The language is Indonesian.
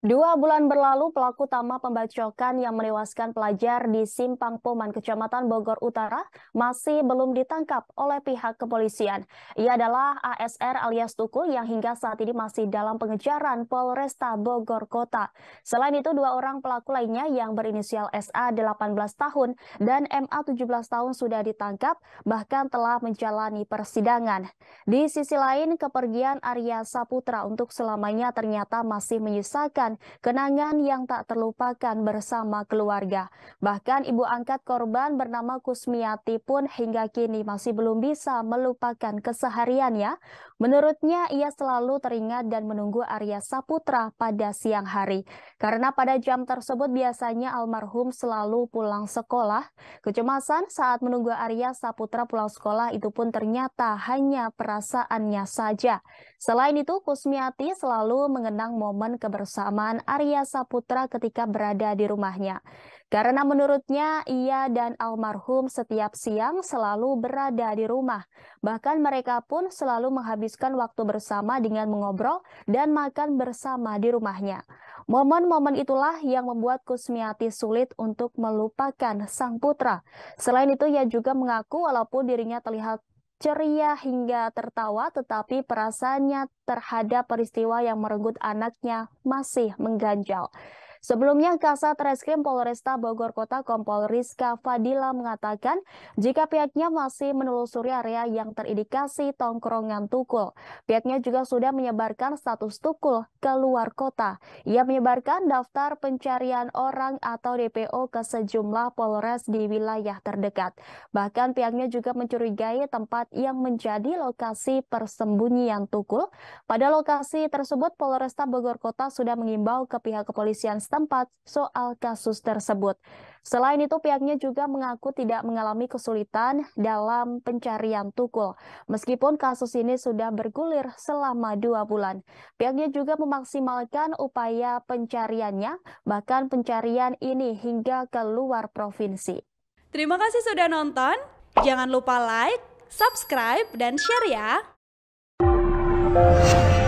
Dua bulan berlalu, pelaku utama pembacokan yang menewaskan pelajar di Simpang Poman, Kecamatan Bogor Utara, masih belum ditangkap oleh pihak kepolisian. Ia adalah ASR alias Tukul yang hingga saat ini masih dalam pengejaran Polresta Bogor Kota. Selain itu, dua orang pelaku lainnya yang berinisial SA 18 tahun dan MA 17 tahun sudah ditangkap, bahkan telah menjalani persidangan. Di sisi lain, kepergian Arya Saputra untuk selamanya ternyata masih menyisakan kenangan yang tak terlupakan bersama keluarga. Bahkan ibu angkat korban bernama Kusmiati pun hingga kini masih belum bisa melupakan kesehariannya. Menurutnya ia selalu teringat dan menunggu Arya Saputra pada siang hari. Karena pada jam tersebut biasanya almarhum selalu pulang sekolah. Kecemasan saat menunggu Arya Saputra pulang sekolah itu pun ternyata hanya perasaannya saja. Selain itu, Kusmiati selalu mengenang momen kebersamaan Arya Saputra ketika berada di rumahnya. Karena menurutnya ia dan almarhum setiap siang selalu berada di rumah. Bahkan mereka pun selalu menghabiskan waktu bersama dengan mengobrol dan makan bersama di rumahnya. Momen-momen itulah yang membuat Kusmiati sulit untuk melupakan sang putra. Selain itu, ia juga mengaku walaupun dirinya terlihat ceria hingga tertawa, tetapi perasaannya terhadap peristiwa yang merenggut anaknya masih mengganjal. Sebelumnya, Kasat Reskrim Polresta Bogor Kota Kompol Rizka Fadila mengatakan jika pihaknya masih menelusuri area yang terindikasi tongkrongan tukul. Pihaknya juga sudah menyebarkan status tukul ke luar kota. Ia menyebarkan daftar pencarian orang atau DPO ke sejumlah Polres di wilayah terdekat. Bahkan pihaknya juga mencurigai tempat yang menjadi lokasi persembunyian tukul. Pada lokasi tersebut, Polresta Bogor Kota sudah mengimbau ke pihak kepolisian setempat soal kasus tersebut. Selain itu, pihaknya juga mengaku tidak mengalami kesulitan dalam pencarian tukul, meskipun kasus ini sudah bergulir selama dua bulan. Pihaknya juga memaksimalkan upaya pencariannya, bahkan pencarian ini hingga ke luar provinsi. Terima kasih sudah nonton. Jangan lupa like, subscribe, dan share ya.